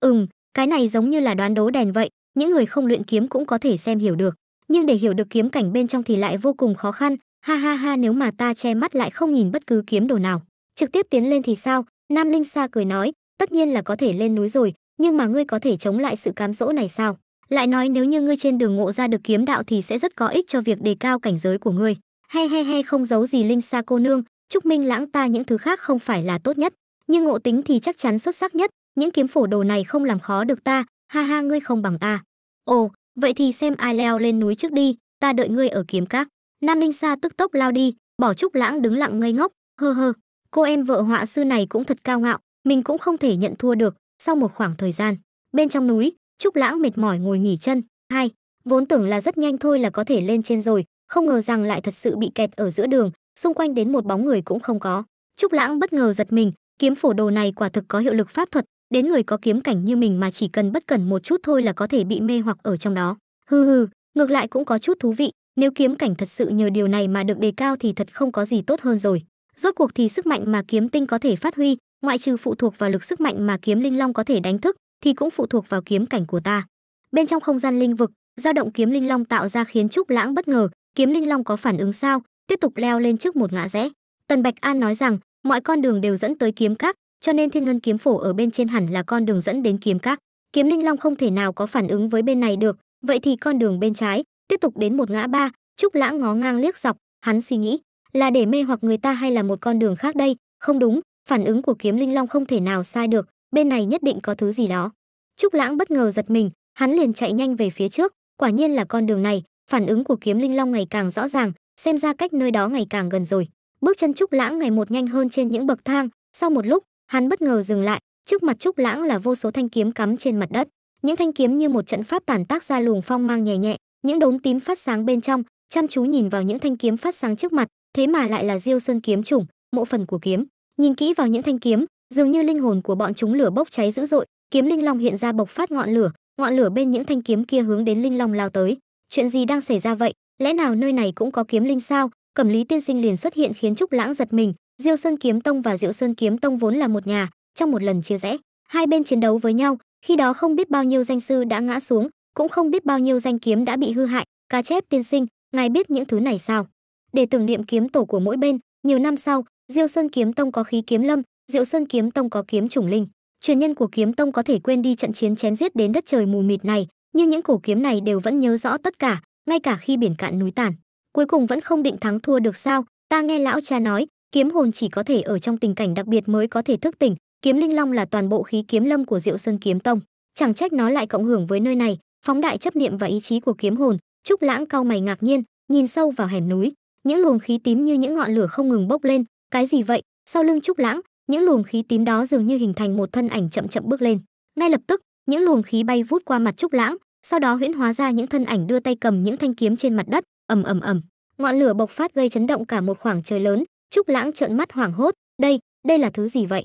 Ừm, cái này giống như là đoán đố đèn vậy, những người không luyện kiếm cũng có thể xem hiểu được, nhưng để hiểu được kiếm cảnh bên trong thì lại vô cùng khó khăn, ha ha ha nếu mà ta che mắt lại không nhìn bất cứ kiếm đồ nào, trực tiếp tiến lên thì sao? Nam Linh Sa cười nói, tất nhiên là có thể lên núi rồi, nhưng mà ngươi có thể chống lại sự cám dỗ này sao? Lại nói nếu như ngươi trên đường ngộ ra được kiếm đạo thì sẽ rất có ích cho việc đề cao cảnh giới của ngươi. He he he, không giấu gì Linh Sa cô nương, chúc Minh lãng ta những thứ khác không phải là tốt nhất, nhưng ngộ tính thì chắc chắn xuất sắc nhất, những kiếm phổ đồ này không làm khó được ta ha ha ngươi không bằng ta ồ vậy thì xem ai leo lên núi trước đi ta đợi ngươi ở kiếm các nam ninh sa tức tốc lao đi bỏ trúc lãng đứng lặng ngây ngốc hơ hơ cô em vợ họa sư này cũng thật cao ngạo mình cũng không thể nhận thua được sau một khoảng thời gian bên trong núi trúc lãng mệt mỏi ngồi nghỉ chân hai vốn tưởng là rất nhanh thôi là có thể lên trên rồi không ngờ rằng lại thật sự bị kẹt ở giữa đường xung quanh đến một bóng người cũng không có trúc lãng bất ngờ giật mình kiếm phổ đồ này quả thực có hiệu lực pháp thuật đến người có kiếm cảnh như mình mà chỉ cần bất cần một chút thôi là có thể bị mê hoặc ở trong đó Hừ hừ, ngược lại cũng có chút thú vị nếu kiếm cảnh thật sự nhờ điều này mà được đề cao thì thật không có gì tốt hơn rồi rốt cuộc thì sức mạnh mà kiếm tinh có thể phát huy ngoại trừ phụ thuộc vào lực sức mạnh mà kiếm linh long có thể đánh thức thì cũng phụ thuộc vào kiếm cảnh của ta bên trong không gian linh vực dao động kiếm linh long tạo ra khiến trúc lãng bất ngờ kiếm linh long có phản ứng sao tiếp tục leo lên trước một ngã rẽ tần bạch an nói rằng mọi con đường đều dẫn tới kiếm các cho nên thiên ngân kiếm phổ ở bên trên hẳn là con đường dẫn đến kiếm các kiếm linh long không thể nào có phản ứng với bên này được vậy thì con đường bên trái tiếp tục đến một ngã ba trúc lãng ngó ngang liếc dọc hắn suy nghĩ là để mê hoặc người ta hay là một con đường khác đây không đúng phản ứng của kiếm linh long không thể nào sai được bên này nhất định có thứ gì đó trúc lãng bất ngờ giật mình hắn liền chạy nhanh về phía trước quả nhiên là con đường này phản ứng của kiếm linh long ngày càng rõ ràng xem ra cách nơi đó ngày càng gần rồi bước chân trúc lãng ngày một nhanh hơn trên những bậc thang sau một lúc Hắn bất ngờ dừng lại, trước mặt Trúc Lãng là vô số thanh kiếm cắm trên mặt đất, những thanh kiếm như một trận pháp tản tác ra luồng phong mang nhẹ nhẹ, những đốm tím phát sáng bên trong, chăm chú nhìn vào những thanh kiếm phát sáng trước mặt, thế mà lại là Diêu Sơn kiếm chủng, mộ phần của kiếm. Nhìn kỹ vào những thanh kiếm, dường như linh hồn của bọn chúng lửa bốc cháy dữ dội, kiếm linh long hiện ra bộc phát ngọn lửa, ngọn lửa bên những thanh kiếm kia hướng đến linh long lao tới. Chuyện gì đang xảy ra vậy? Lẽ nào nơi này cũng có kiếm linh sao? Cẩm Lý tiên sinh liền xuất hiện khiến Trúc Lãng giật mình, Diêu Sơn Kiếm Tông và Diệu Sơn Kiếm Tông vốn là một nhà, trong một lần chia rẽ, hai bên chiến đấu với nhau, khi đó không biết bao nhiêu danh sư đã ngã xuống, cũng không biết bao nhiêu danh kiếm đã bị hư hại, cá chép tiên sinh, ngài biết những thứ này sao? Để tưởng niệm kiếm tổ của mỗi bên, nhiều năm sau, Diêu Sơn Kiếm Tông có khí kiếm lâm, Diệu Sơn Kiếm Tông có kiếm trùng linh. Truyền nhân của kiếm tông có thể quên đi trận chiến chém giết đến đất trời mù mịt này, nhưng những cổ kiếm này đều vẫn nhớ rõ tất cả, ngay cả khi biển cạn núi tàn. Cuối cùng vẫn không định thắng thua được sao? Ta nghe lão cha nói, kiếm hồn chỉ có thể ở trong tình cảnh đặc biệt mới có thể thức tỉnh kiếm linh long là toàn bộ khí kiếm lâm của diệu sơn kiếm tông chẳng trách nó lại cộng hưởng với nơi này phóng đại chấp niệm và ý chí của kiếm hồn trúc lãng cau mày ngạc nhiên nhìn sâu vào hẻm núi những luồng khí tím như những ngọn lửa không ngừng bốc lên cái gì vậy sau lưng trúc lãng những luồng khí tím đó dường như hình thành một thân ảnh chậm chậm bước lên ngay lập tức những luồng khí bay vút qua mặt trúc lãng sau đó huyễn hóa ra những thân ảnh đưa tay cầm những thanh kiếm trên mặt đất ầm ầm ầm ngọn lửa bộc phát gây chấn động cả một khoảng trời lớn Trúc Lãng trợn mắt hoảng hốt, đây, đây là thứ gì vậy?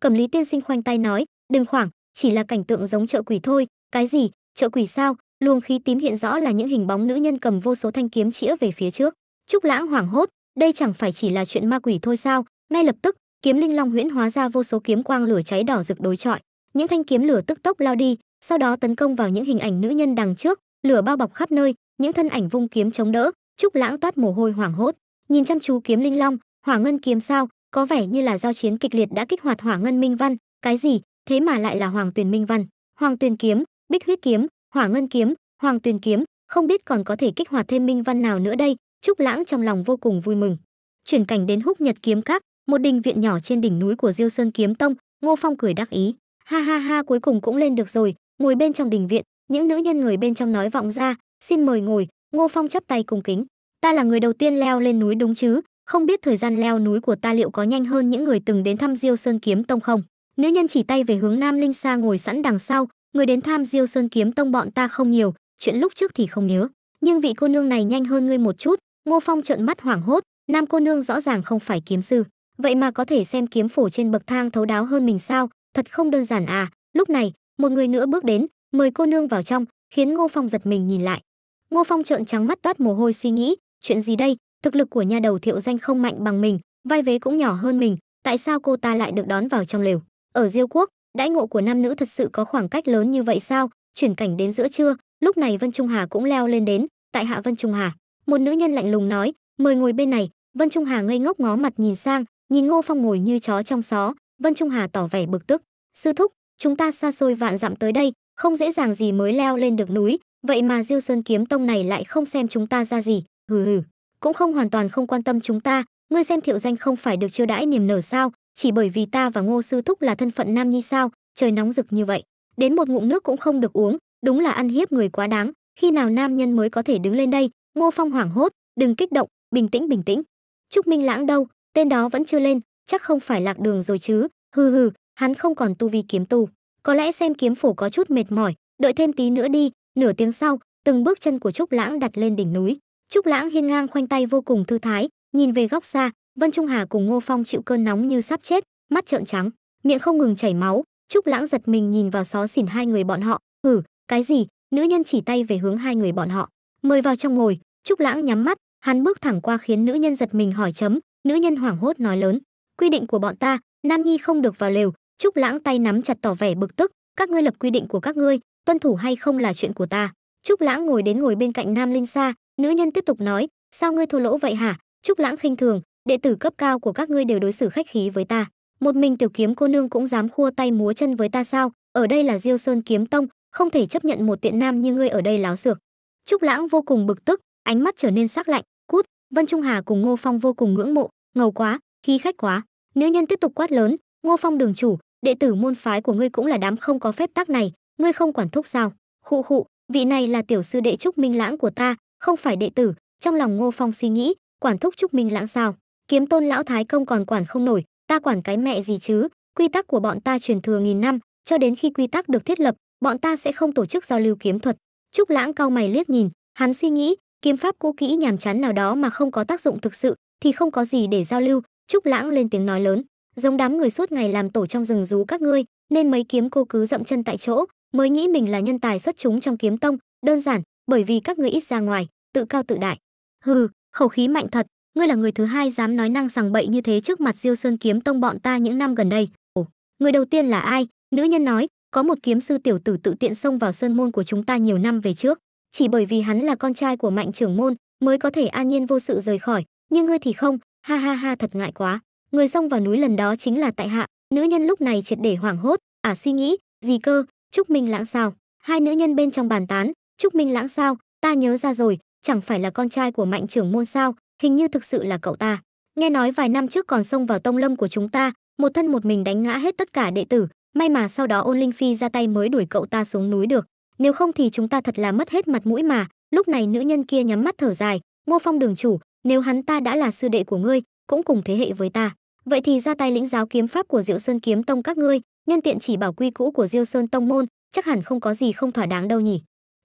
Cẩm Lý tiên sinh khoanh tay nói, đừng hoảng, chỉ là cảnh tượng giống chợ quỷ thôi, cái gì, chợ quỷ sao? Luồng khí tím hiện rõ là những hình bóng nữ nhân cầm vô số thanh kiếm chĩa về phía trước. Trúc Lãng hoảng hốt, đây chẳng phải chỉ là chuyện ma quỷ thôi sao? Ngay lập tức, kiếm linh long huyễn hóa ra vô số kiếm quang lửa cháy đỏ rực đối chọi. Những thanh kiếm lửa tức tốc lao đi, sau đó tấn công vào những hình ảnh nữ nhân đằng trước, lửa bao bọc khắp nơi, những thân ảnh vung kiếm chống đỡ, Trúc Lãng toát mồ hôi hoảng hốt, nhìn chăm chú kiếm linh long, hỏa ngân kiếm sao có vẻ như là giao chiến kịch liệt đã kích hoạt hỏa ngân minh văn cái gì thế mà lại là hoàng tuyền minh văn hoàng tuyền kiếm bích huyết kiếm hỏa ngân kiếm hoàng tuyền kiếm không biết còn có thể kích hoạt thêm minh văn nào nữa đây trúc lãng trong lòng vô cùng vui mừng chuyển cảnh đến húc nhật kiếm các một đình viện nhỏ trên đỉnh núi của diêu sơn kiếm tông ngô phong cười đắc ý ha ha ha cuối cùng cũng lên được rồi ngồi bên trong đình viện những nữ nhân người bên trong nói vọng ra xin mời ngồi ngô phong chắp tay cung kính ta là người đầu tiên leo lên núi đúng chứ không biết thời gian leo núi của ta liệu có nhanh hơn những người từng đến thăm Diêu Sơn Kiếm Tông không? Nữ nhân chỉ tay về hướng Nam Linh Sa ngồi sẵn đằng sau, người đến tham Diêu Sơn Kiếm Tông bọn ta không nhiều, chuyện lúc trước thì không nhớ, nhưng vị cô nương này nhanh hơn ngươi một chút." Ngô Phong trợn mắt hoảng hốt, nam cô nương rõ ràng không phải kiếm sư, vậy mà có thể xem kiếm phổ trên bậc thang thấu đáo hơn mình sao, thật không đơn giản à. Lúc này, một người nữa bước đến, mời cô nương vào trong, khiến Ngô Phong giật mình nhìn lại. Ngô Phong trợn trắng mắt toát mồ hôi suy nghĩ, chuyện gì đây, thực lực của nhà đầu thiệu danh không mạnh bằng mình vai vế cũng nhỏ hơn mình tại sao cô ta lại được đón vào trong lều ở diêu quốc đãi ngộ của nam nữ thật sự có khoảng cách lớn như vậy sao chuyển cảnh đến giữa trưa lúc này vân trung hà cũng leo lên đến tại hạ vân trung hà một nữ nhân lạnh lùng nói mời ngồi bên này vân trung hà ngây ngốc ngó mặt nhìn sang nhìn ngô phong ngồi như chó trong xó vân trung hà tỏ vẻ bực tức sư thúc chúng ta xa xôi vạn dặm tới đây không dễ dàng gì mới leo lên được núi vậy mà diêu sơn kiếm tông này lại không xem chúng ta ra gì hừ hừ cũng không hoàn toàn không quan tâm chúng ta ngươi xem thiệu doanh không phải được chiêu đãi niềm nở sao chỉ bởi vì ta và ngô sư thúc là thân phận nam nhi sao trời nóng rực như vậy đến một ngụm nước cũng không được uống đúng là ăn hiếp người quá đáng khi nào nam nhân mới có thể đứng lên đây ngô phong hoảng hốt đừng kích động bình tĩnh bình tĩnh trúc minh lãng đâu tên đó vẫn chưa lên chắc không phải lạc đường rồi chứ hừ hừ hắn không còn tu vi kiếm tu có lẽ xem kiếm phổ có chút mệt mỏi đợi thêm tí nữa đi nửa tiếng sau từng bước chân của trúc lãng đặt lên đỉnh núi Trúc Lãng hiên ngang khoanh tay vô cùng thư thái, nhìn về góc xa, Vân Trung Hà cùng Ngô Phong chịu cơn nóng như sắp chết, mắt trợn trắng, miệng không ngừng chảy máu, Trúc Lãng giật mình nhìn vào xó xỉn hai người bọn họ, "Hử, ừ, cái gì?" Nữ nhân chỉ tay về hướng hai người bọn họ, "Mời vào trong ngồi." Trúc Lãng nhắm mắt, hắn bước thẳng qua khiến nữ nhân giật mình hỏi chấm, nữ nhân hoảng hốt nói lớn, "Quy định của bọn ta, nam nhi không được vào lều." Trúc Lãng tay nắm chặt tỏ vẻ bực tức, "Các ngươi lập quy định của các ngươi, tuân thủ hay không là chuyện của ta." Trúc Lãng ngồi đến ngồi bên cạnh Nam Linh Sa, Nữ nhân tiếp tục nói, sao ngươi thua lỗ vậy hả? Trúc Lãng khinh thường, đệ tử cấp cao của các ngươi đều đối xử khách khí với ta, một mình tiểu kiếm cô nương cũng dám khua tay múa chân với ta sao? Ở đây là Diêu Sơn kiếm tông, không thể chấp nhận một tiện nam như ngươi ở đây láo xược. Trúc Lãng vô cùng bực tức, ánh mắt trở nên sắc lạnh, cút, Vân Trung Hà cùng Ngô Phong vô cùng ngưỡng mộ, ngầu quá, khí khách quá. Nữ nhân tiếp tục quát lớn, Ngô Phong đường chủ, đệ tử môn phái của ngươi cũng là đám không có phép tắc này, ngươi không quản thúc sao? Khụ khụ, vị này là tiểu sư đệ Trúc Minh Lãng của ta, không phải đệ tử trong lòng ngô phong suy nghĩ quản thúc trúc minh lãng sao kiếm tôn lão thái công còn quản không nổi ta quản cái mẹ gì chứ quy tắc của bọn ta truyền thừa nghìn năm cho đến khi quy tắc được thiết lập bọn ta sẽ không tổ chức giao lưu kiếm thuật trúc lãng cau mày liếc nhìn hắn suy nghĩ kiếm pháp cũ kỹ nhàm chán nào đó mà không có tác dụng thực sự thì không có gì để giao lưu trúc lãng lên tiếng nói lớn giống đám người suốt ngày làm tổ trong rừng rú các ngươi nên mấy kiếm cô cứ dậm chân tại chỗ mới nghĩ mình là nhân tài xuất chúng trong kiếm tông đơn giản bởi vì các ngươi ít ra ngoài tự cao tự đại hừ khẩu khí mạnh thật ngươi là người thứ hai dám nói năng sằng bậy như thế trước mặt diêu sơn kiếm tông bọn ta những năm gần đây ồ người đầu tiên là ai nữ nhân nói có một kiếm sư tiểu tử tự tiện xông vào sơn môn của chúng ta nhiều năm về trước chỉ bởi vì hắn là con trai của mạnh trưởng môn mới có thể an nhiên vô sự rời khỏi nhưng ngươi thì không ha ha ha thật ngại quá người xông vào núi lần đó chính là tại hạ nữ nhân lúc này triệt để hoảng hốt à suy nghĩ gì cơ trúc minh lãng sao hai nữ nhân bên trong bàn tán Trúc Minh Lãng sao? Ta nhớ ra rồi, chẳng phải là con trai của Mạnh trưởng môn sao? Hình như thực sự là cậu ta. Nghe nói vài năm trước còn xông vào tông lâm của chúng ta, một thân một mình đánh ngã hết tất cả đệ tử, may mà sau đó Ôn Linh Phi ra tay mới đuổi cậu ta xuống núi được, nếu không thì chúng ta thật là mất hết mặt mũi mà." Lúc này nữ nhân kia nhắm mắt thở dài, "Ngô Phong đường chủ, nếu hắn ta đã là sư đệ của ngươi, cũng cùng thế hệ với ta, vậy thì ra tay lĩnh giáo kiếm pháp của Diệu Sơn kiếm tông các ngươi, nhân tiện chỉ bảo quy cũ của Diêu Sơn tông môn, chắc hẳn không có gì không thỏa đáng đâu nhỉ?"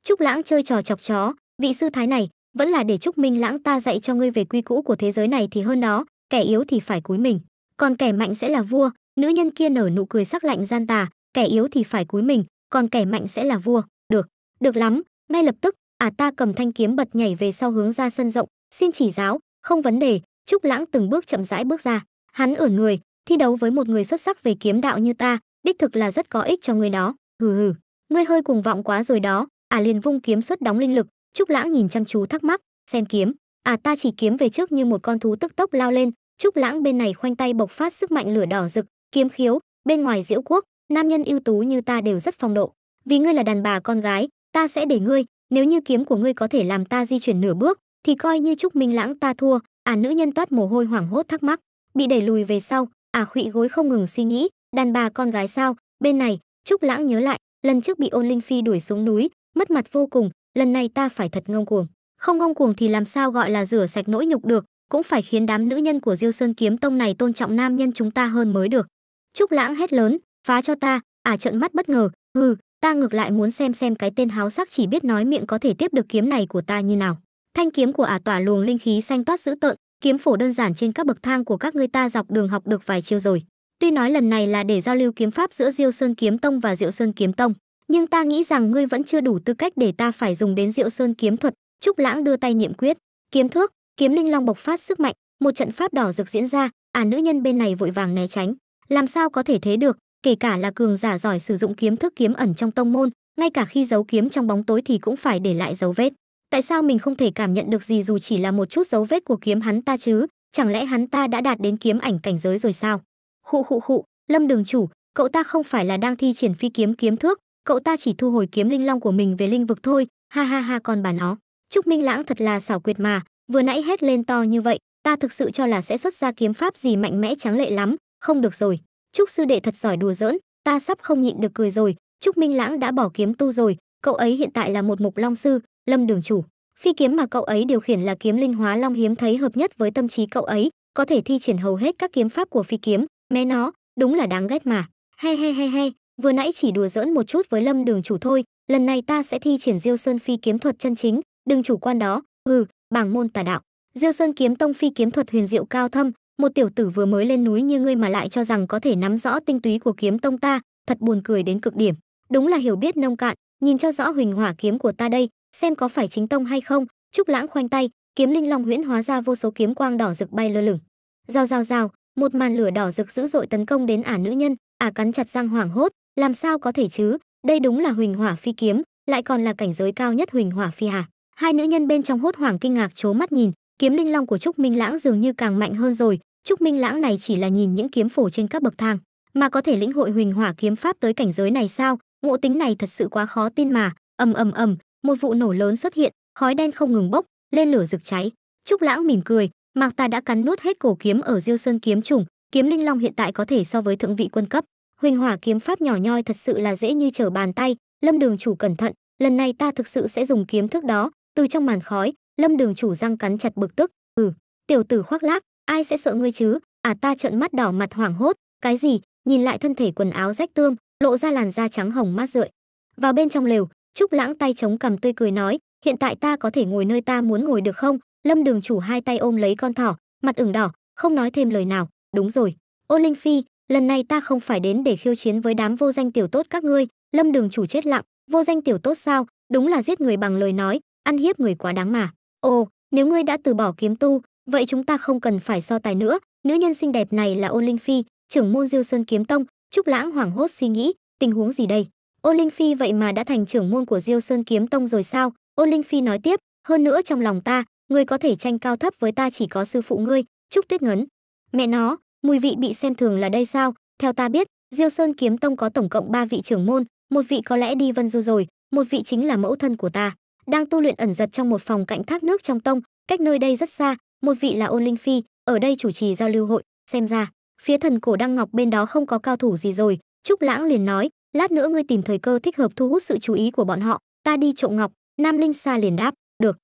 Trúc Lãng chơi trò chọc chó, vị sư thái này, vẫn là để Trúc Minh Lãng ta dạy cho ngươi về quy cũ của thế giới này thì hơn đó, kẻ yếu thì phải cúi mình, còn kẻ mạnh sẽ là vua. Nữ nhân kia nở nụ cười sắc lạnh gian tà, kẻ yếu thì phải cúi mình, còn kẻ mạnh sẽ là vua. Được, được lắm, ngay lập tức, à ta cầm thanh kiếm bật nhảy về sau hướng ra sân rộng, xin chỉ giáo, không vấn đề, Trúc Lãng từng bước chậm rãi bước ra. Hắn ưỡn người, thi đấu với một người xuất sắc về kiếm đạo như ta, đích thực là rất có ích cho ngươi đó. Hừ hừ, ngươi hơi cuồng vọng quá rồi đó, à liền vung kiếm xuất đóng linh lực trúc lãng nhìn chăm chú thắc mắc xem kiếm à ta chỉ kiếm về trước như một con thú tức tốc lao lên trúc lãng bên này khoanh tay bộc phát sức mạnh lửa đỏ rực kiếm khiếu bên ngoài diễu quốc nam nhân ưu tú như ta đều rất phong độ vì ngươi là đàn bà con gái ta sẽ để ngươi nếu như kiếm của ngươi có thể làm ta di chuyển nửa bước thì coi như trúc minh lãng ta thua à nữ nhân toát mồ hôi hoảng hốt thắc mắc bị đẩy lùi về sau à khụy gối không ngừng suy nghĩ đàn bà con gái sao bên này trúc lãng nhớ lại lần trước bị ôn linh phi đuổi xuống núi mất mặt vô cùng lần này ta phải thật ngông cuồng không ngông cuồng thì làm sao gọi là rửa sạch nỗi nhục được cũng phải khiến đám nữ nhân của diêu sơn kiếm tông này tôn trọng nam nhân chúng ta hơn mới được trúc lãng hét lớn phá cho ta à trợn mắt bất ngờ hừ ta ngược lại muốn xem xem cái tên háo sắc chỉ biết nói miệng có thể tiếp được kiếm này của ta như nào thanh kiếm của ả à tỏa luồng linh khí xanh toát dữ tợn kiếm phổ đơn giản trên các bậc thang của các ngươi ta dọc đường học được vài chiêu rồi tuy nói lần này là để giao lưu kiếm pháp giữa diêu sơn kiếm tông và diệu sơn kiếm tông nhưng ta nghĩ rằng ngươi vẫn chưa đủ tư cách để ta phải dùng đến Diệu Sơn kiếm thuật." Trúc Lãng đưa tay niệm quyết, kiếm thước, kiếm linh long bộc phát sức mạnh, một trận pháp đỏ rực diễn ra, à nữ nhân bên này vội vàng né tránh, làm sao có thể thế được, kể cả là cường giả giỏi sử dụng kiếm thức kiếm ẩn trong tông môn, ngay cả khi giấu kiếm trong bóng tối thì cũng phải để lại dấu vết. Tại sao mình không thể cảm nhận được gì dù chỉ là một chút dấu vết của kiếm hắn ta chứ? Chẳng lẽ hắn ta đã đạt đến kiếm ảnh cảnh giới rồi sao? Khụ khụ khụ, Lâm Đường chủ, cậu ta không phải là đang thi triển phi kiếm kiếm thước, cậu ta chỉ thu hồi kiếm linh long của mình về linh vực thôi, ha ha ha con bà nó. Trúc Minh Lãng thật là xảo quyệt mà, vừa nãy hét lên to như vậy, ta thực sự cho là sẽ xuất ra kiếm pháp gì mạnh mẽ trắng lệ lắm, không được rồi. Trúc sư đệ thật giỏi đùa giỡn, ta sắp không nhịn được cười rồi, Trúc Minh Lãng đã bỏ kiếm tu rồi, cậu ấy hiện tại là một mục long sư, Lâm Đường chủ. Phi kiếm mà cậu ấy điều khiển là kiếm linh hóa long hiếm thấy hợp nhất với tâm trí cậu ấy, có thể thi triển hầu hết các kiếm pháp của phi kiếm, mẹ nó, đúng là đáng ghét mà. He he he he, vừa nãy chỉ đùa giỡn một chút với lâm đường chủ thôi lần này ta sẽ thi triển diêu sơn phi kiếm thuật chân chính đừng chủ quan đó ừ, bảng môn tà đạo diêu sơn kiếm tông phi kiếm thuật huyền diệu cao thâm một tiểu tử vừa mới lên núi như ngươi mà lại cho rằng có thể nắm rõ tinh túy của kiếm tông ta thật buồn cười đến cực điểm đúng là hiểu biết nông cạn nhìn cho rõ huỳnh hỏa kiếm của ta đây xem có phải chính tông hay không trúc lãng khoanh tay kiếm linh long huyễn hóa ra vô số kiếm quang đỏ rực bay lơ lửng rào rào rào một màn lửa đỏ rực dữ dội tấn công đến ả nữ nhân ả cắn chặt răng hoảng hốt làm sao có thể chứ đây đúng là huỳnh hỏa phi kiếm lại còn là cảnh giới cao nhất huỳnh hỏa phi hà hai nữ nhân bên trong hốt hoảng kinh ngạc trố mắt nhìn kiếm linh long của trúc minh lãng dường như càng mạnh hơn rồi trúc minh lãng này chỉ là nhìn những kiếm phổ trên các bậc thang mà có thể lĩnh hội huỳnh hỏa kiếm pháp tới cảnh giới này sao ngộ tính này thật sự quá khó tin mà ầm ầm ầm một vụ nổ lớn xuất hiện khói đen không ngừng bốc lên lửa rực cháy trúc lãng mỉm cười mạc ta đã cắn nuốt hết cổ kiếm ở diêu sơn kiếm trùng kiếm linh long hiện tại có thể so với thượng vị quân cấp Huỳnh Hỏa kiếm pháp nhỏ nhoi thật sự là dễ như trở bàn tay, Lâm Đường chủ cẩn thận, lần này ta thực sự sẽ dùng kiếm thức đó." Từ trong màn khói, Lâm Đường chủ răng cắn chặt bực tức, "Ừ, tiểu tử khoác lác, ai sẽ sợ ngươi chứ?" À ta trợn mắt đỏ mặt hoảng hốt, "Cái gì?" Nhìn lại thân thể quần áo rách tươm, lộ ra làn da trắng hồng mát rượi. Vào bên trong lều, Trúc Lãng tay chống cằm tươi cười nói, "Hiện tại ta có thể ngồi nơi ta muốn ngồi được không?" Lâm Đường chủ hai tay ôm lấy con thỏ, mặt ửng đỏ, không nói thêm lời nào, "Đúng rồi, Ô Linh Phi, lần này ta không phải đến để khiêu chiến với đám vô danh tiểu tốt các ngươi lâm đường chủ chết lặng vô danh tiểu tốt sao đúng là giết người bằng lời nói ăn hiếp người quá đáng mà ồ nếu ngươi đã từ bỏ kiếm tu vậy chúng ta không cần phải so tài nữa nữ nhân xinh đẹp này là ô linh phi trưởng môn diêu sơn kiếm tông trúc lãng hoảng hốt suy nghĩ tình huống gì đây ô linh phi vậy mà đã thành trưởng môn của diêu sơn kiếm tông rồi sao ô linh phi nói tiếp hơn nữa trong lòng ta ngươi có thể tranh cao thấp với ta chỉ có sư phụ ngươi trúc tuyết ngấn mẹ nó Mùi vị bị xem thường là đây sao? Theo ta biết, Diêu Sơn Kiếm Tông có tổng cộng 3 vị trưởng môn, một vị có lẽ đi Vân Du rồi, một vị chính là mẫu thân của ta, đang tu luyện ẩn giật trong một phòng cạnh thác nước trong tông, cách nơi đây rất xa, một vị là Ôn Linh Phi, ở đây chủ trì giao lưu hội, xem ra, phía thần cổ đăng ngọc bên đó không có cao thủ gì rồi, Trúc Lãng liền nói, lát nữa ngươi tìm thời cơ thích hợp thu hút sự chú ý của bọn họ, ta đi trộm ngọc, Nam Linh Sa liền đáp, được.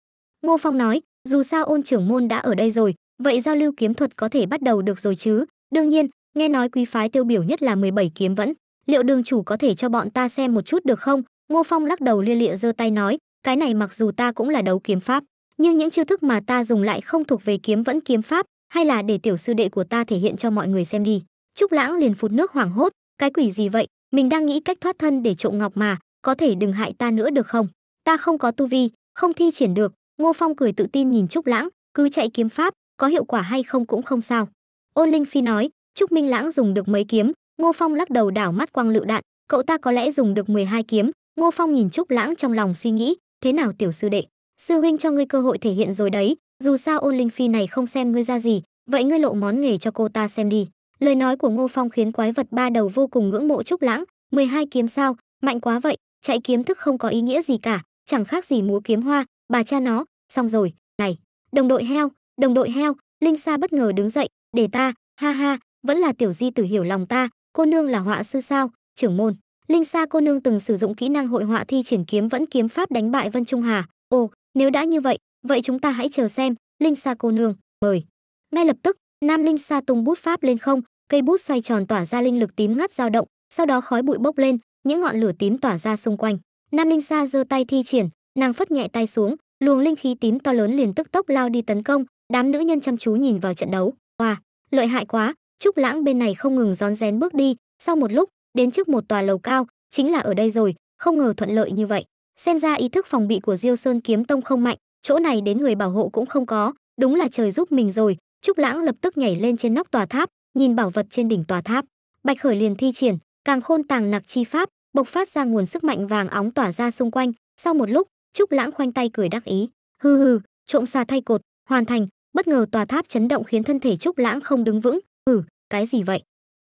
Ngô Phong nói, dù sao Ôn trưởng môn đã ở đây rồi, Vậy giao lưu kiếm thuật có thể bắt đầu được rồi chứ? Đương nhiên, nghe nói quý phái tiêu biểu nhất là 17 kiếm vẫn. Liệu đường chủ có thể cho bọn ta xem một chút được không? Ngô Phong lắc đầu lia lịa giơ tay nói, cái này mặc dù ta cũng là đấu kiếm pháp, nhưng những chiêu thức mà ta dùng lại không thuộc về kiếm vẫn kiếm pháp, hay là để tiểu sư đệ của ta thể hiện cho mọi người xem đi. Trúc Lãng liền phụt nước hoảng hốt, cái quỷ gì vậy? Mình đang nghĩ cách thoát thân để trộm ngọc mà, có thể đừng hại ta nữa được không? Ta không có tu vi, không thi triển được. Ngô Phong cười tự tin nhìn Trúc Lãng, cứ chạy kiếm pháp, có hiệu quả hay không cũng không sao ôn linh phi nói trúc minh lãng dùng được mấy kiếm ngô phong lắc đầu đảo mắt quang lựu đạn cậu ta có lẽ dùng được 12 kiếm ngô phong nhìn trúc lãng trong lòng suy nghĩ thế nào tiểu sư đệ sư huynh cho ngươi cơ hội thể hiện rồi đấy dù sao ôn linh phi này không xem ngươi ra gì vậy ngươi lộ món nghề cho cô ta xem đi lời nói của ngô phong khiến quái vật ba đầu vô cùng ngưỡng mộ trúc lãng 12 kiếm sao mạnh quá vậy chạy kiếm thức không có ý nghĩa gì cả chẳng khác gì múa kiếm hoa bà cha nó xong rồi này đồng đội heo Đồng đội heo, Linh Sa bất ngờ đứng dậy, để ta, ha ha, vẫn là tiểu di tử hiểu lòng ta, cô nương là họa sư sao, trưởng môn. Linh Sa cô nương từng sử dụng kỹ năng hội họa thi triển kiếm vẫn kiếm pháp đánh bại Vân Trung Hà. Ồ, nếu đã như vậy, vậy chúng ta hãy chờ xem, Linh Sa cô nương, mời. Ngay lập tức, Nam Linh Sa tung bút pháp lên không, cây bút xoay tròn tỏa ra linh lực tím ngắt dao động, sau đó khói bụi bốc lên, những ngọn lửa tím tỏa ra xung quanh. Nam Linh Sa giơ tay thi triển, nàng phất nhẹ tay xuống, luồng linh khí tím to lớn liền tức tốc lao đi tấn công, đám nữ nhân chăm chú nhìn vào trận đấu oà lợi hại quá trúc lãng bên này không ngừng rón rén bước đi sau một lúc đến trước một tòa lầu cao chính là ở đây rồi không ngờ thuận lợi như vậy xem ra ý thức phòng bị của diêu sơn kiếm tông không mạnh chỗ này đến người bảo hộ cũng không có đúng là trời giúp mình rồi trúc lãng lập tức nhảy lên trên nóc tòa tháp nhìn bảo vật trên đỉnh tòa tháp bạch khởi liền thi triển càng khôn tàng nặc chi pháp bộc phát ra nguồn sức mạnh vàng óng tỏa ra xung quanh sau một lúc trúc lãng khoanh tay cười đắc ý Hừ hừ, trộm xà thay cột hoàn thành bất ngờ tòa tháp chấn động khiến thân thể trúc lãng không đứng vững ừ cái gì vậy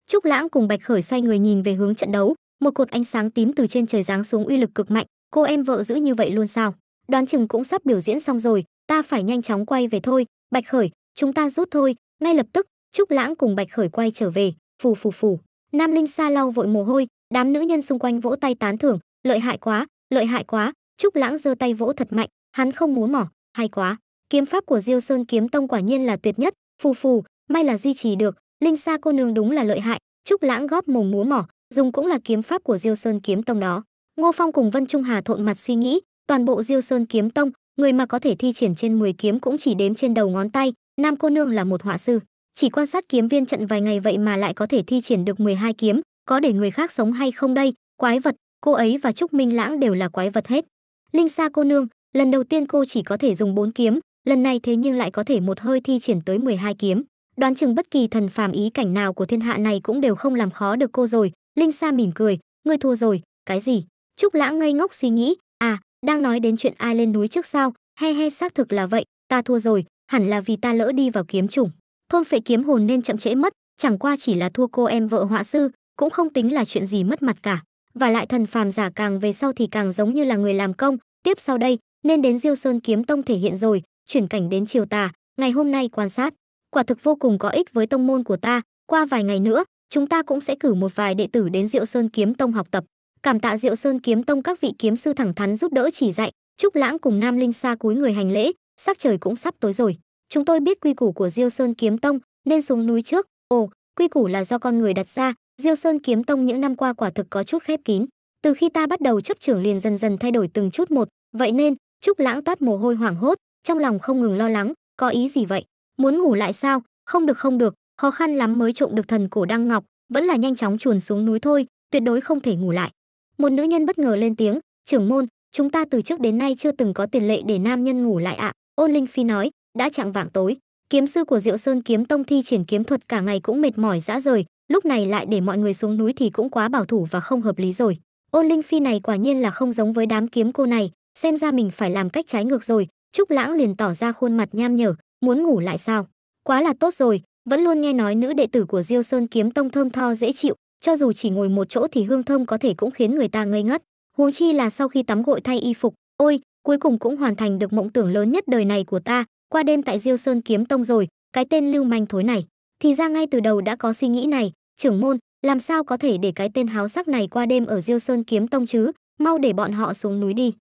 trúc lãng cùng bạch khởi xoay người nhìn về hướng trận đấu một cột ánh sáng tím từ trên trời giáng xuống uy lực cực mạnh cô em vợ giữ như vậy luôn sao đoán chừng cũng sắp biểu diễn xong rồi ta phải nhanh chóng quay về thôi bạch khởi chúng ta rút thôi ngay lập tức trúc lãng cùng bạch khởi quay trở về phù phù phù nam linh sa lau vội mồ hôi đám nữ nhân xung quanh vỗ tay tán thưởng lợi hại quá lợi hại quá trúc lãng giơ tay vỗ thật mạnh hắn không muốn mỏ hay quá kiếm pháp của diêu sơn kiếm tông quả nhiên là tuyệt nhất phù phù may là duy trì được linh sa cô nương đúng là lợi hại trúc lãng góp mồm múa mỏ dùng cũng là kiếm pháp của diêu sơn kiếm tông đó ngô phong cùng vân trung hà thộn mặt suy nghĩ toàn bộ diêu sơn kiếm tông người mà có thể thi triển trên 10 kiếm cũng chỉ đếm trên đầu ngón tay nam cô nương là một họa sư chỉ quan sát kiếm viên trận vài ngày vậy mà lại có thể thi triển được 12 kiếm có để người khác sống hay không đây quái vật cô ấy và trúc minh lãng đều là quái vật hết linh sa cô nương lần đầu tiên cô chỉ có thể dùng bốn kiếm lần này thế nhưng lại có thể một hơi thi triển tới 12 kiếm. Đoán chừng bất kỳ thần phàm ý cảnh nào của thiên hạ này cũng đều không làm khó được cô rồi. Linh Sa mỉm cười, ngươi thua rồi, cái gì? Trúc Lãng ngây ngốc suy nghĩ, à, đang nói đến chuyện ai lên núi trước sao? He he xác thực là vậy, ta thua rồi, hẳn là vì ta lỡ đi vào kiếm chủng. Thôn phệ kiếm hồn nên chậm trễ mất, chẳng qua chỉ là thua cô em vợ họa sư, cũng không tính là chuyện gì mất mặt cả. Và lại thần phàm giả càng về sau thì càng giống như là người làm công, tiếp sau đây, nên đến Diêu Sơn Kiếm Tông thể hiện rồi, chuyển cảnh đến chiều tà, ngày hôm nay quan sát, quả thực vô cùng có ích với tông môn của ta, qua vài ngày nữa, chúng ta cũng sẽ cử một vài đệ tử đến Diệu Sơn Kiếm Tông học tập. Cảm tạ Diệu Sơn Kiếm Tông các vị kiếm sư thẳng thắn giúp đỡ chỉ dạy, Trúc Lãng cùng Nam Linh Sa cúi người hành lễ, sắc trời cũng sắp tối rồi. Chúng tôi biết quy củ của Diêu Sơn Kiếm Tông, nên xuống núi trước. Ồ, quy củ là do con người đặt ra, Diêu Sơn Kiếm Tông những năm qua quả thực có chút khép kín. Từ khi ta bắt đầu chấp trưởng liền dần dần thay đổi từng chút một, vậy nên, Trúc Lãng toát mồ hôi hoảng hốt, trong lòng không ngừng lo lắng, có ý gì vậy? Muốn ngủ lại sao? Không được không được, khó khăn lắm mới trộm được thần cổ đăng ngọc, vẫn là nhanh chóng chuồn xuống núi thôi, tuyệt đối không thể ngủ lại. Một nữ nhân bất ngờ lên tiếng, "Trưởng môn, chúng ta từ trước đến nay chưa từng có tiền lệ để nam nhân ngủ lại ạ." Ôn Linh Phi nói, "Đã chạng vạng tối, kiếm sư của Diệu Sơn Kiếm Tông thi triển kiếm thuật cả ngày cũng mệt mỏi dã rời, lúc này lại để mọi người xuống núi thì cũng quá bảo thủ và không hợp lý rồi." Ôn Linh Phi này quả nhiên là không giống với đám kiếm cô này, xem ra mình phải làm cách trái ngược rồi, Trúc Lãng liền tỏ ra khuôn mặt nham nhở, muốn ngủ lại sao? Quá là tốt rồi, vẫn luôn nghe nói nữ đệ tử của Diêu Sơn Kiếm Tông thơm tho dễ chịu, cho dù chỉ ngồi một chỗ thì hương thơm có thể cũng khiến người ta ngây ngất. Huống chi là sau khi tắm gội thay y phục, ôi, cuối cùng cũng hoàn thành được mộng tưởng lớn nhất đời này của ta, qua đêm tại Diêu Sơn Kiếm Tông rồi, cái tên lưu manh thối này. Thì ra ngay từ đầu đã có suy nghĩ này, trưởng môn, làm sao có thể để cái tên háo sắc này qua đêm ở Diêu Sơn Kiếm Tông chứ, mau để bọn họ xuống núi đi.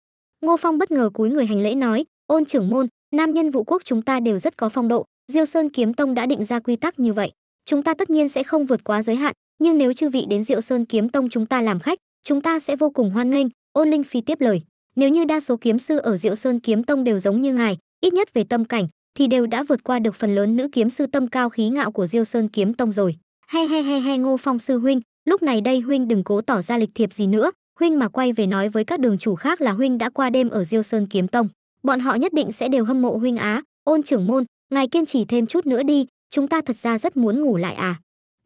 Ngô Phong bất ngờ cúi người hành lễ nói, ôn trưởng môn nam nhân vũ quốc chúng ta đều rất có phong độ diêu sơn kiếm tông đã định ra quy tắc như vậy chúng ta tất nhiên sẽ không vượt quá giới hạn nhưng nếu chư vị đến diêu sơn kiếm tông chúng ta làm khách chúng ta sẽ vô cùng hoan nghênh ôn linh phi tiếp lời nếu như đa số kiếm sư ở diêu sơn kiếm tông đều giống như ngài ít nhất về tâm cảnh thì đều đã vượt qua được phần lớn nữ kiếm sư tâm cao khí ngạo của diêu sơn kiếm tông rồi he he he he ngô phong sư huynh lúc này đây huynh đừng cố tỏ ra lịch thiệp gì nữa huynh mà quay về nói với các đường chủ khác là huynh đã qua đêm ở diêu sơn kiếm tông bọn họ nhất định sẽ đều hâm mộ huynh á ôn trưởng môn ngài kiên trì thêm chút nữa đi chúng ta thật ra rất muốn ngủ lại à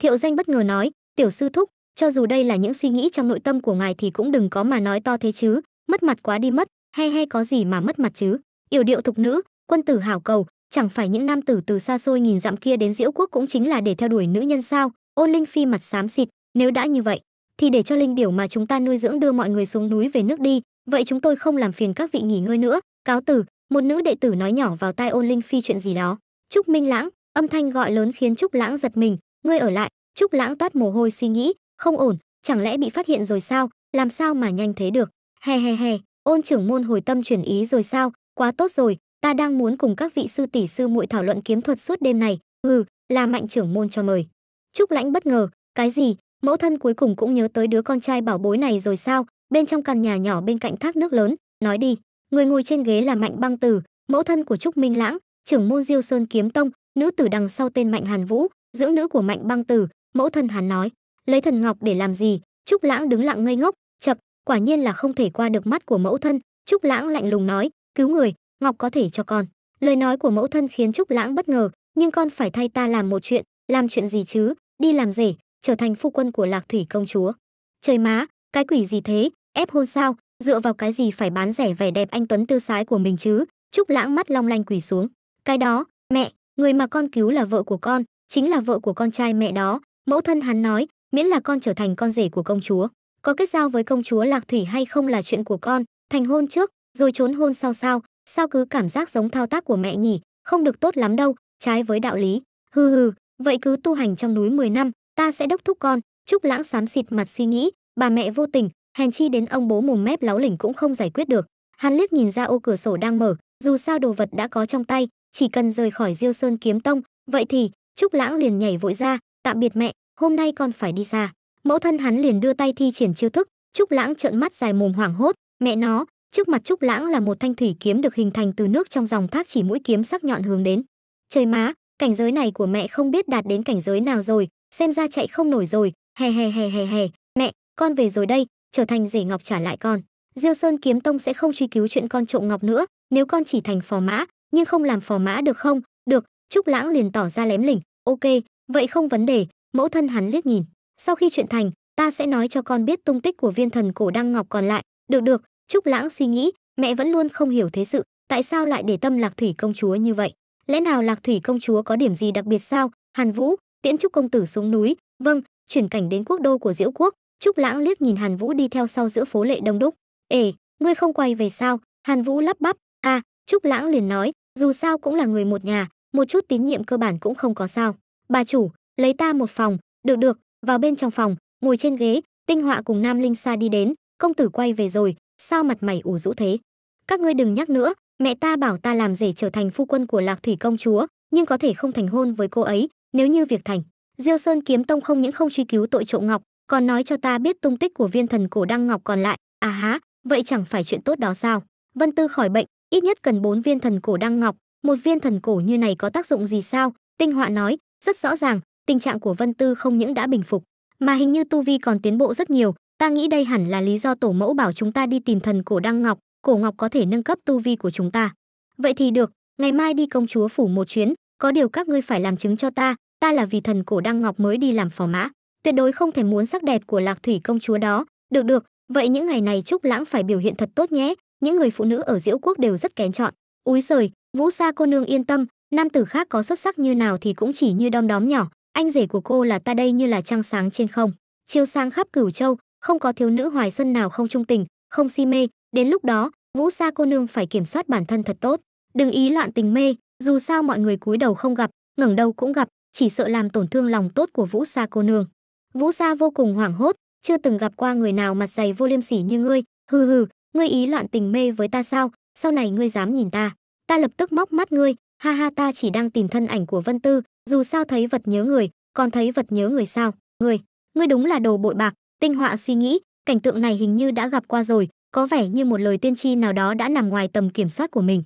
thiệu danh bất ngờ nói tiểu sư thúc cho dù đây là những suy nghĩ trong nội tâm của ngài thì cũng đừng có mà nói to thế chứ mất mặt quá đi mất hay hay có gì mà mất mặt chứ yểu điệu thục nữ quân tử hảo cầu chẳng phải những nam tử từ xa xôi nghìn dặm kia đến diễu quốc cũng chính là để theo đuổi nữ nhân sao ôn linh phi mặt xám xịt nếu đã như vậy thì để cho linh điểu mà chúng ta nuôi dưỡng đưa mọi người xuống núi về nước đi vậy chúng tôi không làm phiền các vị nghỉ ngơi nữa cáo tử một nữ đệ tử nói nhỏ vào tai ôn linh phi chuyện gì đó trúc minh lãng âm thanh gọi lớn khiến trúc lãng giật mình ngươi ở lại trúc lãng toát mồ hôi suy nghĩ không ổn chẳng lẽ bị phát hiện rồi sao làm sao mà nhanh thế được he he he ôn trưởng môn hồi tâm chuyển ý rồi sao quá tốt rồi ta đang muốn cùng các vị sư tỷ sư muội thảo luận kiếm thuật suốt đêm này ừ là mạnh trưởng môn cho mời trúc lãnh bất ngờ cái gì mẫu thân cuối cùng cũng nhớ tới đứa con trai bảo bối này rồi sao bên trong căn nhà nhỏ bên cạnh thác nước lớn nói đi người ngồi trên ghế là mạnh băng tử mẫu thân của trúc minh lãng trưởng môn diêu sơn kiếm tông nữ tử đằng sau tên mạnh hàn vũ dưỡng nữ của mạnh băng tử mẫu thân hắn nói lấy thần ngọc để làm gì trúc lãng đứng lặng ngây ngốc chập quả nhiên là không thể qua được mắt của mẫu thân trúc lãng lạnh lùng nói cứu người ngọc có thể cho con lời nói của mẫu thân khiến trúc lãng bất ngờ nhưng con phải thay ta làm một chuyện làm chuyện gì chứ đi làm rể trở thành phu quân của lạc thủy công chúa trời má cái quỷ gì thế ép hôn sao dựa vào cái gì phải bán rẻ vẻ đẹp anh tuấn tiêu sái của mình chứ trúc lãng mắt long lanh quỳ xuống cái đó mẹ người mà con cứu là vợ của con chính là vợ của con trai mẹ đó mẫu thân hắn nói miễn là con trở thành con rể của công chúa có kết giao với công chúa lạc thủy hay không là chuyện của con thành hôn trước rồi trốn hôn sau sao sao cứ cảm giác giống thao tác của mẹ nhỉ không được tốt lắm đâu trái với đạo lý hừ hừ vậy cứ tu hành trong núi 10 năm ta sẽ đốc thúc con trúc lãng xám xịt mặt suy nghĩ bà mẹ vô tình hèn chi đến ông bố mồm mép láo lỉnh cũng không giải quyết được. Hắn liếc nhìn ra ô cửa sổ đang mở, dù sao đồ vật đã có trong tay, chỉ cần rời khỏi Diêu Sơn kiếm tông, vậy thì Trúc Lãng liền nhảy vội ra, "Tạm biệt mẹ, hôm nay con phải đi xa." Mẫu thân hắn liền đưa tay thi triển chiêu thức, Trúc Lãng trợn mắt dài mồm hoảng hốt, mẹ nó, trước mặt Trúc Lãng là một thanh thủy kiếm được hình thành từ nước trong dòng thác chỉ mũi kiếm sắc nhọn hướng đến. Trời má, cảnh giới này của mẹ không biết đạt đến cảnh giới nào rồi, xem ra chạy không nổi rồi, hè hè hè hè hè, mẹ, con về rồi đây, trở thành rể ngọc trả lại con diêu sơn kiếm tông sẽ không truy cứu chuyện con trộm ngọc nữa nếu con chỉ thành phò mã nhưng không làm phò mã được không được trúc lãng liền tỏ ra lém lỉnh ok vậy không vấn đề mẫu thân hắn liếc nhìn sau khi chuyện thành ta sẽ nói cho con biết tung tích của viên thần cổ đăng ngọc còn lại được được trúc lãng suy nghĩ mẹ vẫn luôn không hiểu thế sự tại sao lại để tâm lạc thủy công chúa như vậy lẽ nào lạc thủy công chúa có điểm gì đặc biệt sao hàn vũ tiễn trúc công tử xuống núi vâng chuyển cảnh đến quốc đô của diễu quốc Trúc Lãng liếc nhìn Hàn Vũ đi theo sau giữa phố lệ đông đúc. "Ê, ngươi không quay về sao?" Hàn Vũ lắp bắp, "A." À, Trúc Lãng liền nói, "Dù sao cũng là người một nhà, một chút tín nhiệm cơ bản cũng không có sao. Bà chủ, lấy ta một phòng, được được." Vào bên trong phòng, ngồi trên ghế, Tinh Họa cùng Nam Linh Sa đi đến, "Công tử quay về rồi, sao mặt mày ủ rũ thế?" "Các ngươi đừng nhắc nữa, mẹ ta bảo ta làm rể trở thành phu quân của Lạc Thủy công chúa, nhưng có thể không thành hôn với cô ấy, nếu như việc thành." Diêu Sơn Kiếm Tông không những không truy cứu tội trộm ngọc, còn nói cho ta biết tung tích của viên thần cổ đăng ngọc còn lại à há vậy chẳng phải chuyện tốt đó sao vân tư khỏi bệnh ít nhất cần bốn viên thần cổ đăng ngọc một viên thần cổ như này có tác dụng gì sao tinh họa nói rất rõ ràng tình trạng của vân tư không những đã bình phục mà hình như tu vi còn tiến bộ rất nhiều ta nghĩ đây hẳn là lý do tổ mẫu bảo chúng ta đi tìm thần cổ đăng ngọc cổ ngọc có thể nâng cấp tu vi của chúng ta vậy thì được ngày mai đi công chúa phủ một chuyến có điều các ngươi phải làm chứng cho ta ta là vì thần cổ đăng ngọc mới đi làm phò mã tuyệt đối không thể muốn sắc đẹp của lạc thủy công chúa đó được được vậy những ngày này trúc lãng phải biểu hiện thật tốt nhé những người phụ nữ ở diễu quốc đều rất kén chọn úi sời vũ sa cô nương yên tâm nam tử khác có xuất sắc như nào thì cũng chỉ như đom đóm nhỏ anh rể của cô là ta đây như là trăng sáng trên không chiêu sang khắp cửu châu không có thiếu nữ hoài xuân nào không trung tình không si mê đến lúc đó vũ sa cô nương phải kiểm soát bản thân thật tốt đừng ý loạn tình mê dù sao mọi người cúi đầu không gặp ngẩng đầu cũng gặp chỉ sợ làm tổn thương lòng tốt của vũ sa cô nương Vũ Sa vô cùng hoảng hốt, chưa từng gặp qua người nào mặt dày vô liêm sỉ như ngươi, hừ hừ, ngươi ý loạn tình mê với ta sao, sau này ngươi dám nhìn ta, ta lập tức móc mắt ngươi, ha ha ta chỉ đang tìm thân ảnh của Vân Tư, dù sao thấy vật nhớ người, còn thấy vật nhớ người sao, ngươi, ngươi đúng là đồ bội bạc, tinh họa suy nghĩ, cảnh tượng này hình như đã gặp qua rồi, có vẻ như một lời tiên tri nào đó đã nằm ngoài tầm kiểm soát của mình.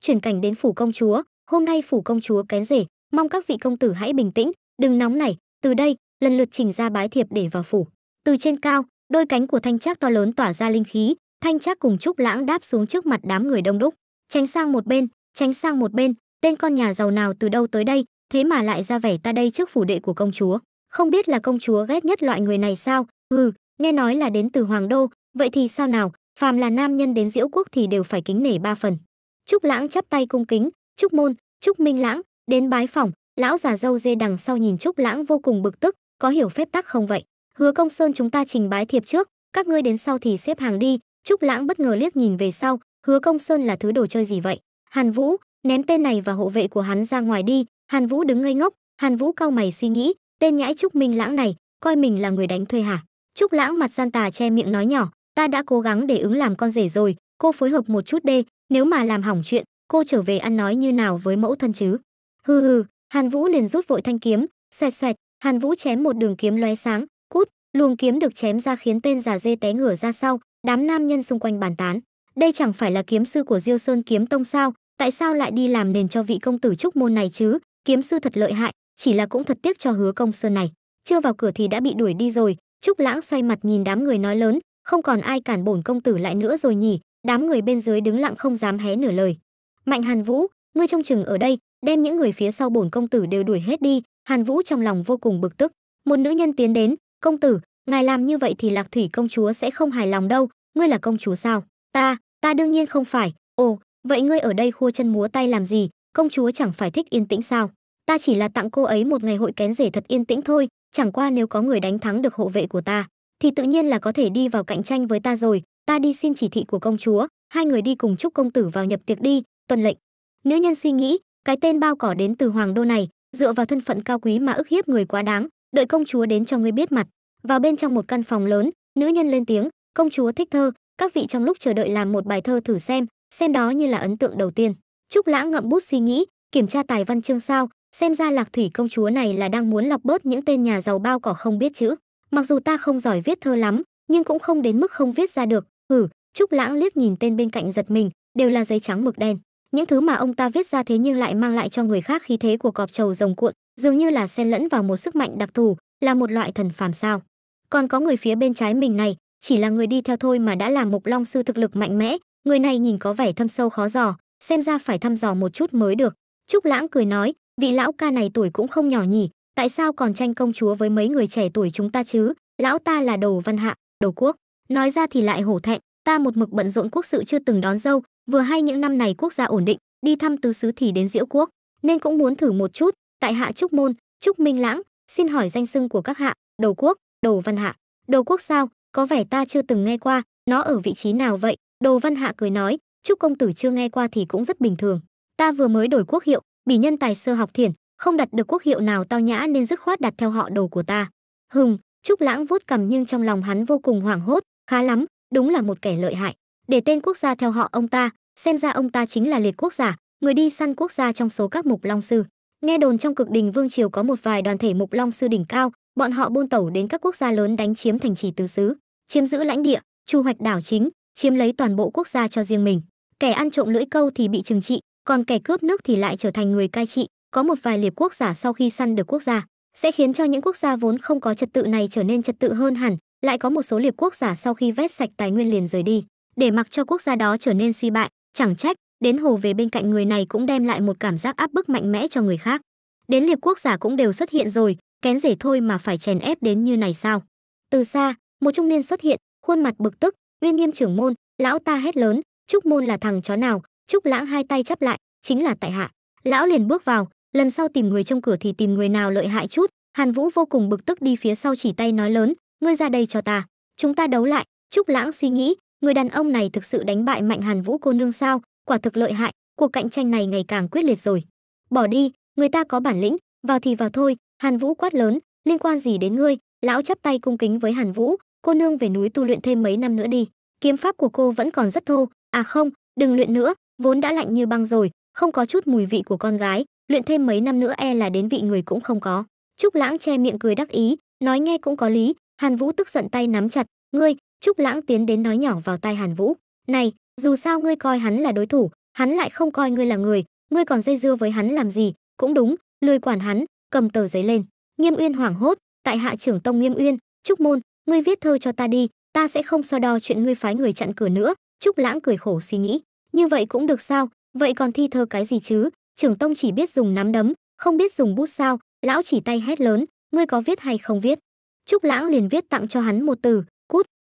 Chuyển cảnh đến phủ công chúa, hôm nay phủ công chúa kén rể, mong các vị công tử hãy bình tĩnh, đừng nóng nảy, từ đây, lần lượt chỉnh ra bái thiệp để vào phủ từ trên cao đôi cánh của thanh trác to lớn tỏa ra linh khí thanh trác cùng trúc lãng đáp xuống trước mặt đám người đông đúc tránh sang một bên tránh sang một bên tên con nhà giàu nào từ đâu tới đây thế mà lại ra vẻ ta đây trước phủ đệ của công chúa không biết là công chúa ghét nhất loại người này sao ừ nghe nói là đến từ hoàng đô vậy thì sao nào phàm là nam nhân đến diễu quốc thì đều phải kính nể ba phần trúc lãng chắp tay cung kính trúc môn trúc minh lãng đến bái phòng lão già dâu dê đằng sau nhìn trúc lãng vô cùng bực tức có hiểu phép tắc không vậy hứa công sơn chúng ta trình bái thiệp trước các ngươi đến sau thì xếp hàng đi trúc lãng bất ngờ liếc nhìn về sau hứa công sơn là thứ đồ chơi gì vậy hàn vũ ném tên này và hộ vệ của hắn ra ngoài đi hàn vũ đứng ngây ngốc hàn vũ cau mày suy nghĩ tên nhãi trúc minh lãng này coi mình là người đánh thuê hả trúc lãng mặt gian tà che miệng nói nhỏ ta đã cố gắng để ứng làm con rể rồi cô phối hợp một chút đi, nếu mà làm hỏng chuyện cô trở về ăn nói như nào với mẫu thân chứ hừ hừ hàn vũ liền rút vội thanh kiếm xoẹt xoẹt Hàn Vũ chém một đường kiếm lóe sáng, cút, luồng kiếm được chém ra khiến tên giả dê té ngửa ra sau, đám nam nhân xung quanh bàn tán. Đây chẳng phải là kiếm sư của Diêu Sơn kiếm tông sao, tại sao lại đi làm nền cho vị công tử trúc môn này chứ? Kiếm sư thật lợi hại, chỉ là cũng thật tiếc cho Hứa Công Sơn này. Chưa vào cửa thì đã bị đuổi đi rồi, Trúc Lãng xoay mặt nhìn đám người nói lớn, không còn ai cản bổn công tử lại nữa rồi nhỉ? Đám người bên dưới đứng lặng không dám hé nửa lời. Mạnh Hàn Vũ, ngươi trông chừng ở đây, đem những người phía sau bổn công tử đều đuổi hết đi, Hàn Vũ trong lòng vô cùng bực tức, một nữ nhân tiến đến, "Công tử, ngài làm như vậy thì Lạc Thủy công chúa sẽ không hài lòng đâu, ngươi là công chúa sao?" "Ta, ta đương nhiên không phải." "Ồ, vậy ngươi ở đây khua chân múa tay làm gì, công chúa chẳng phải thích yên tĩnh sao?" "Ta chỉ là tặng cô ấy một ngày hội kén rể thật yên tĩnh thôi, chẳng qua nếu có người đánh thắng được hộ vệ của ta, thì tự nhiên là có thể đi vào cạnh tranh với ta rồi, ta đi xin chỉ thị của công chúa, hai người đi cùng chúc công tử vào nhập tiệc đi, tuần lệnh." Nữ nhân suy nghĩ, cái tên bao cỏ đến từ hoàng đô này, dựa vào thân phận cao quý mà ức hiếp người quá đáng đợi công chúa đến cho ngươi biết mặt vào bên trong một căn phòng lớn nữ nhân lên tiếng công chúa thích thơ các vị trong lúc chờ đợi làm một bài thơ thử xem xem đó như là ấn tượng đầu tiên trúc lãng ngậm bút suy nghĩ kiểm tra tài văn chương sao xem ra lạc thủy công chúa này là đang muốn lọc bớt những tên nhà giàu bao cỏ không biết chữ mặc dù ta không giỏi viết thơ lắm nhưng cũng không đến mức không viết ra được hử ừ, trúc lãng liếc nhìn tên bên cạnh giật mình đều là giấy trắng mực đen những thứ mà ông ta viết ra thế nhưng lại mang lại cho người khác khí thế của cọp trầu rồng cuộn dường như là xen lẫn vào một sức mạnh đặc thù là một loại thần phàm sao còn có người phía bên trái mình này chỉ là người đi theo thôi mà đã là mục long sư thực lực mạnh mẽ người này nhìn có vẻ thâm sâu khó dò xem ra phải thăm dò một chút mới được trúc lãng cười nói vị lão ca này tuổi cũng không nhỏ nhỉ tại sao còn tranh công chúa với mấy người trẻ tuổi chúng ta chứ lão ta là đồ văn hạ đồ quốc nói ra thì lại hổ thẹn ta một mực bận rộn quốc sự chưa từng đón dâu vừa hay những năm này quốc gia ổn định đi thăm tứ xứ thì đến diễu quốc nên cũng muốn thử một chút tại hạ trúc môn trúc minh lãng xin hỏi danh xưng của các hạ đầu quốc đầu văn hạ đầu quốc sao có vẻ ta chưa từng nghe qua nó ở vị trí nào vậy đồ văn hạ cười nói trúc công tử chưa nghe qua thì cũng rất bình thường ta vừa mới đổi quốc hiệu bỉ nhân tài sơ học thiền không đặt được quốc hiệu nào tao nhã nên dứt khoát đặt theo họ đồ của ta hừng trúc lãng vuốt cằm nhưng trong lòng hắn vô cùng hoảng hốt khá lắm đúng là một kẻ lợi hại để tên quốc gia theo họ ông ta xem ra ông ta chính là liệt quốc giả người đi săn quốc gia trong số các mục long sư nghe đồn trong cực đình vương triều có một vài đoàn thể mục long sư đỉnh cao bọn họ buôn tẩu đến các quốc gia lớn đánh chiếm thành trì tứ xứ chiếm giữ lãnh địa chu hoạch đảo chính chiếm lấy toàn bộ quốc gia cho riêng mình kẻ ăn trộm lưỡi câu thì bị trừng trị còn kẻ cướp nước thì lại trở thành người cai trị có một vài liệt quốc giả sau khi săn được quốc gia sẽ khiến cho những quốc gia vốn không có trật tự này trở nên trật tự hơn hẳn lại có một số liệt quốc giả sau khi vét sạch tài nguyên liền rời đi để mặc cho quốc gia đó trở nên suy bại chẳng trách đến hồ về bên cạnh người này cũng đem lại một cảm giác áp bức mạnh mẽ cho người khác đến liệp quốc giả cũng đều xuất hiện rồi kén rể thôi mà phải chèn ép đến như này sao từ xa một trung niên xuất hiện khuôn mặt bực tức uy nghiêm trưởng môn lão ta hét lớn trúc môn là thằng chó nào trúc lãng hai tay chắp lại chính là tại hạ lão liền bước vào lần sau tìm người trong cửa thì tìm người nào lợi hại chút hàn vũ vô cùng bực tức đi phía sau chỉ tay nói lớn ngươi ra đây cho ta chúng ta đấu lại trúc lãng suy nghĩ người đàn ông này thực sự đánh bại mạnh hàn vũ cô nương sao quả thực lợi hại cuộc cạnh tranh này ngày càng quyết liệt rồi bỏ đi người ta có bản lĩnh vào thì vào thôi hàn vũ quát lớn liên quan gì đến ngươi lão chắp tay cung kính với hàn vũ cô nương về núi tu luyện thêm mấy năm nữa đi kiếm pháp của cô vẫn còn rất thô à không đừng luyện nữa vốn đã lạnh như băng rồi không có chút mùi vị của con gái luyện thêm mấy năm nữa e là đến vị người cũng không có trúc lãng che miệng cười đắc ý nói nghe cũng có lý hàn vũ tức giận tay nắm chặt ngươi Trúc Lãng tiến đến nói nhỏ vào tai Hàn Vũ, "Này, dù sao ngươi coi hắn là đối thủ, hắn lại không coi ngươi là người, ngươi còn dây dưa với hắn làm gì? Cũng đúng, lười quản hắn." Cầm tờ giấy lên, Nghiêm Uyên hoảng hốt, "Tại hạ trưởng tông Nghiêm Uyên, Trúc môn, ngươi viết thơ cho ta đi, ta sẽ không so đo chuyện ngươi phái người chặn cửa nữa." Trúc Lãng cười khổ suy nghĩ, "Như vậy cũng được sao? Vậy còn thi thơ cái gì chứ? Trưởng tông chỉ biết dùng nắm đấm, không biết dùng bút sao?" Lão chỉ tay hét lớn, "Ngươi có viết hay không viết?" Trúc Lãng liền viết tặng cho hắn một từ,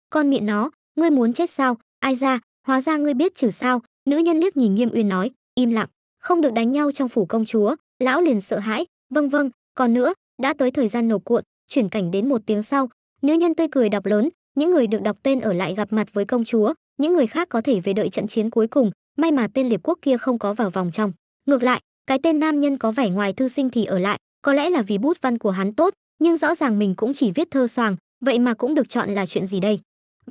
con miệng nó ngươi muốn chết sao ai ra hóa ra ngươi biết chữ sao nữ nhân liếc nhìn nghiêm uyên nói im lặng không được đánh nhau trong phủ công chúa lão liền sợ hãi vâng vâng còn nữa đã tới thời gian nộp cuộn chuyển cảnh đến một tiếng sau nữ nhân tươi cười đọc lớn những người được đọc tên ở lại gặp mặt với công chúa những người khác có thể về đợi trận chiến cuối cùng may mà tên liệp quốc kia không có vào vòng trong ngược lại cái tên nam nhân có vẻ ngoài thư sinh thì ở lại có lẽ là vì bút văn của hắn tốt nhưng rõ ràng mình cũng chỉ viết thơ soàng vậy mà cũng được chọn là chuyện gì đây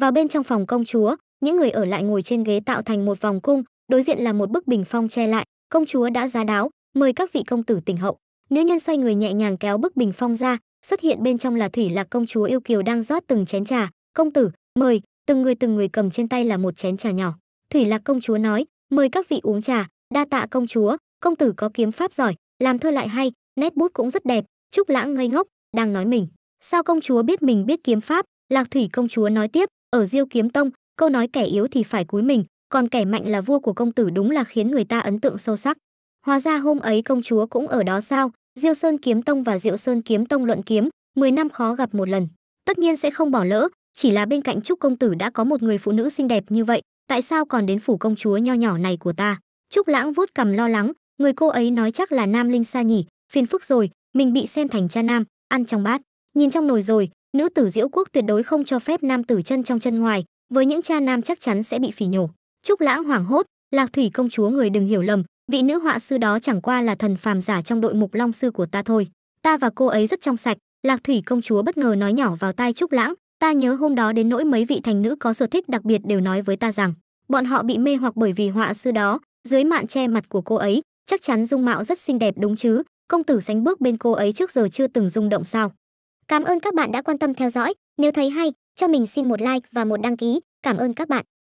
vào bên trong phòng công chúa, những người ở lại ngồi trên ghế tạo thành một vòng cung, đối diện là một bức bình phong che lại, công chúa đã giá đáo, mời các vị công tử tình hậu. Nữ nhân xoay người nhẹ nhàng kéo bức bình phong ra, xuất hiện bên trong là Thủy Lạc công chúa yêu kiều đang rót từng chén trà, "Công tử, mời." Từng người từng người cầm trên tay là một chén trà nhỏ. Thủy Lạc công chúa nói, "Mời các vị uống trà, đa tạ công chúa, công tử có kiếm pháp giỏi, làm thơ lại hay, nét bút cũng rất đẹp." Trúc Lãng ngây ngốc, đang nói mình, sao công chúa biết mình biết kiếm pháp? Lạc Thủy công chúa nói tiếp, ở diêu kiếm tông câu nói kẻ yếu thì phải cúi mình còn kẻ mạnh là vua của công tử đúng là khiến người ta ấn tượng sâu sắc hóa ra hôm ấy công chúa cũng ở đó sao diêu sơn kiếm tông và diệu sơn kiếm tông luận kiếm 10 năm khó gặp một lần tất nhiên sẽ không bỏ lỡ chỉ là bên cạnh trúc công tử đã có một người phụ nữ xinh đẹp như vậy tại sao còn đến phủ công chúa nho nhỏ này của ta trúc lãng vuốt cầm lo lắng người cô ấy nói chắc là nam linh sa nhỉ phiền phức rồi mình bị xem thành cha nam ăn trong bát nhìn trong nồi rồi Nữ tử diễu quốc tuyệt đối không cho phép nam tử chân trong chân ngoài, với những cha nam chắc chắn sẽ bị phỉ nhổ. Trúc Lãng hoảng hốt, Lạc Thủy công chúa người đừng hiểu lầm, vị nữ họa sư đó chẳng qua là thần phàm giả trong đội mục long sư của ta thôi. Ta và cô ấy rất trong sạch, Lạc Thủy công chúa bất ngờ nói nhỏ vào tai Trúc Lãng, ta nhớ hôm đó đến nỗi mấy vị thành nữ có sở thích đặc biệt đều nói với ta rằng, bọn họ bị mê hoặc bởi vì họa sư đó, dưới mạn che mặt của cô ấy, chắc chắn dung mạo rất xinh đẹp đúng chứ, công tử sánh bước bên cô ấy trước giờ chưa từng rung động sao? Cảm ơn các bạn đã quan tâm theo dõi. Nếu thấy hay, cho mình xin một like và một đăng ký. Cảm ơn các bạn.